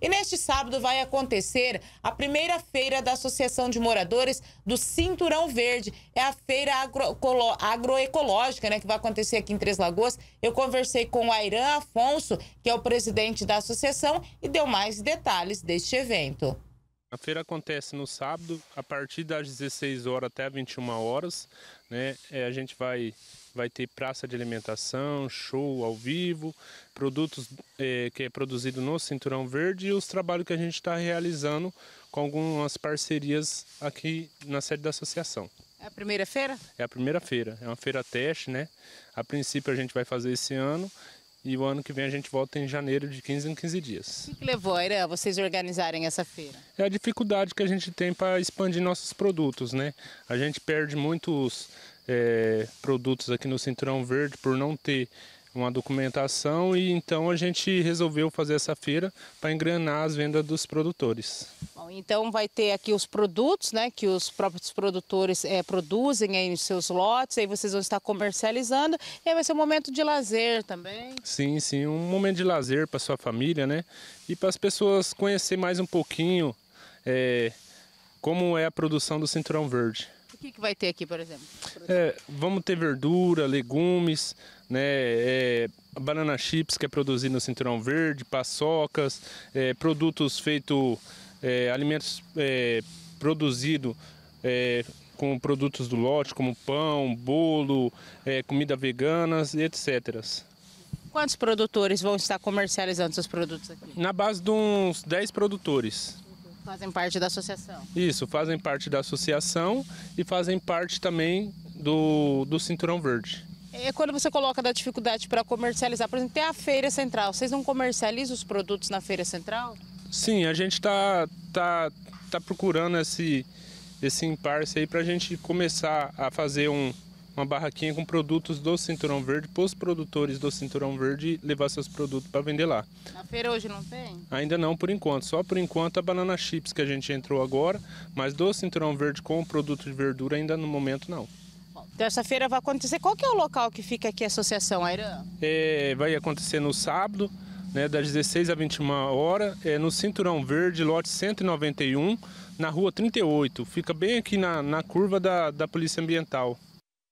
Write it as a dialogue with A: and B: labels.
A: E neste sábado vai acontecer a primeira feira da Associação de Moradores do Cinturão Verde. É a feira agro, agroecológica, né, que vai acontecer aqui em Três Lagoas. Eu conversei com o Airan Afonso, que é o presidente da associação, e deu mais detalhes deste evento.
B: A feira acontece no sábado, a partir das 16 horas até 21 horas, né? É, a gente vai vai ter praça de alimentação, show ao vivo, produtos é, que é produzido no Cinturão Verde e os trabalhos que a gente está realizando com algumas parcerias aqui na sede da associação.
A: É a primeira feira?
B: É a primeira feira, é uma feira teste, né? A princípio a gente vai fazer esse ano e o ano que vem a gente volta em janeiro de 15 em 15 dias. O
A: que levou, a vocês organizarem essa feira?
B: É a dificuldade que a gente tem para expandir nossos produtos, né? A gente perde muitos é, produtos aqui no Cinturão Verde por não ter uma documentação e então a gente resolveu fazer essa feira para engrenar as vendas dos produtores.
A: Não, então vai ter aqui os produtos, né, que os próprios produtores é, produzem aí nos seus lotes, aí vocês vão estar comercializando, e vai ser um momento de lazer também.
B: Sim, sim, um momento de lazer para sua família, né, e para as pessoas conhecer mais um pouquinho é, como é a produção do Cinturão Verde.
A: O que, que vai ter aqui, por exemplo?
B: É, vamos ter verdura, legumes, né, é, banana chips que é produzido no Cinturão Verde, paçocas, é, produtos feitos é, alimentos é, produzidos é, com produtos do lote, como pão, bolo, é, comida vegana, etc.
A: Quantos produtores vão estar comercializando seus produtos aqui?
B: Na base de uns 10 produtores.
A: Fazem parte da associação?
B: Isso, fazem parte da associação e fazem parte também do, do Cinturão Verde.
A: É quando você coloca da dificuldade para comercializar, por exemplo, tem a feira central. Vocês não comercializam os produtos na feira central?
B: Sim, a gente está tá, tá procurando esse, esse imparce aí para a gente começar a fazer um, uma barraquinha com produtos do Cinturão Verde, para os produtores do Cinturão Verde levar seus produtos para vender lá.
A: Na feira hoje não tem?
B: Ainda não, por enquanto. Só por enquanto a banana chips que a gente entrou agora, mas do Cinturão Verde com o produto de verdura ainda no momento não.
A: Então essa feira vai acontecer. Qual que é o local que fica aqui a associação, Airã?
B: É, vai acontecer no sábado, né, das 16 às 21 horas, é, no Cinturão Verde, lote 191, na rua 38. Fica bem aqui na, na curva da, da Polícia Ambiental.